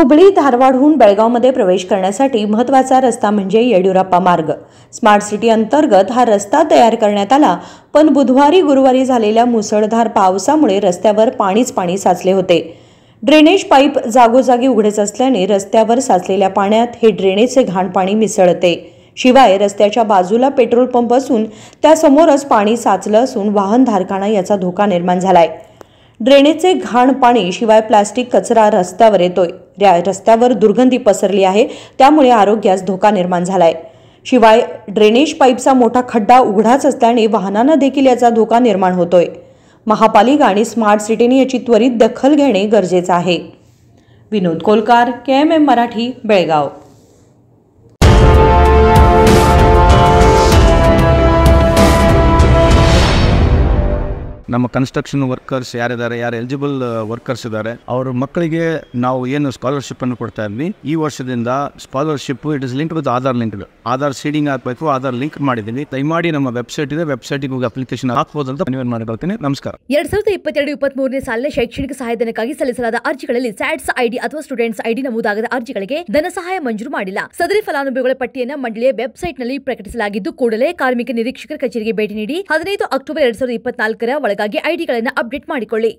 हुबळी धारवाडहून बेळगावमध्ये प्रवेश करण्यासाठी महत्त्वाचा रस्ता म्हणजे येडियुरप्पा मार्ग स्मार्ट सिटी अंतर्गत हा रस्ता तयार करण्यात आला पण बुधवारी गुरुवारी झालेल्या मुसळधार पावसामुळे रस्त्यावर पाणीच पाणी साचले होते ड्रेनेज पाईप जागोजागी उघडेच असल्याने रस्त्यावर साचलेल्या पाण्यात हे ड्रेनेजचे घाण पाणी मिसळते शिवाय रस्त्याच्या बाजूला पेट्रोल पंप असून त्यासमोरच पाणी साचलं असून वाहनधारकांना याचा धोका निर्माण झालाय ड्रेनेजचे घाण पाणी शिवाय प्लास्टिक कचरा रस्त्यावर येतोय रस्त्यावर दुर्गंधी पसरली आहे त्यामुळे आरोग्यास धोका निर्माण झालाय शिवाय ड्रेनेज पाईपचा मोठा खड्डा उघडाच असल्याने वाहनांना देखील याचा धोका निर्माण होतोय महापालिका आणि स्मार्ट सिटीने याची त्वरित दखल घेणे गरजेचं आहे Vinod Kolkar K M M Marathi Belgaum ನಮ್ಮ ಕನ್ಸ್ಟ್ರಕ್ಷನ್ ವರ್ಕರ್ಸ್ ಯಾರಿದ್ದಾರೆ ಯಾರು ಎಲಿಜಿಬಲ್ ವರ್ಕರ್ಸ್ uh, ಇದ್ದಾರೆ ಅವ್ರ ಮಕ್ಕಳಿಗೆ ನಾವು ಏನು ಸ್ಕಾಲರ್ಶಿಪ್ ಅನ್ನು ಕೊಡ್ತಾ ಇದ್ವಿ ಈ ವರ್ಷದಿಂದ scholarship it is link with Aadhaar link Aadhaar seeding ಆಗಬೇಕು ಆಧಾರ್ ಲಿಂಕ್ ಮಾಡಿದ್ದೀನಿ ದಯಮಾಡಿ ನಮ್ಮ ವೆಬ್ಸೈಟ್ ಇದೆ ವೆಬ್ಸೈಟ್ ಹೋಗಿ ಅಪ್ಲಿಕೇಶನ್ ಹಾಕ್ಬೋದು ಅಂತ ಮನವಿ ಮಾಡ್ಕೊಳ್ತೀನಿ ನಮಸ್ಕಾರ ಎರಡ್ ಸಾವಿರದ ಇಪ್ಪತ್ತೆರಡು ಇಪ್ಪತ್ತ್ ಮೂರನೇ ಸಾಲಿನ ಶೈಕ್ಷಣಿಕ ಸಹಾಯಧನಕ್ಕಾಗಿ ಸಲ್ಲಿಸಲಾದ ಅರ್ಜಿಗಳಲ್ಲಿ ಸ್ಯಾಟ್ಸ್ ಐಡಿ ಅಥವಾ ಸ್ಟೂಡೆಂಟ್ಸ್ ಐಡಿ ನಮೂದಾಗದ ಅರ್ಜಿಗಳಿಗೆ ಧನ ಸಹಾಯ ಮಂಜೂರು ಮಾಡಿಲ್ಲ ಸದರಿ ಫಲಾನುಭವಿಗಳ ಪಟ್ಟಿಯನ್ನು ಮಂಡಳಿಯ ವೆಬ್ಸೈಟ್ನಲ್ಲಿ ಪ್ರಕಟಿಸಲಾಗಿದ್ದು ಕೂಡಲೇ ಕಾರ್ಮಿಕ ನಿರೀಕ್ಷಕರ ಕಚೇರಿಗೆ ಭೇಟಿ ನೀಡಿ ಹದಿನೈದು ಅಕ್ಟೋಬರ್ ಎರಡ್ ಸಾವಿರದ ಇಪ್ಪತ್ನಾಲ್ಕರ ಒಳಗಾಗಿ ಹಾಗಾಗಿ ಐಡಿಗಳನ್ನು ಅಪ್ಡೇಟ್ ಮಾಡಿಕೊಳ್ಳಿ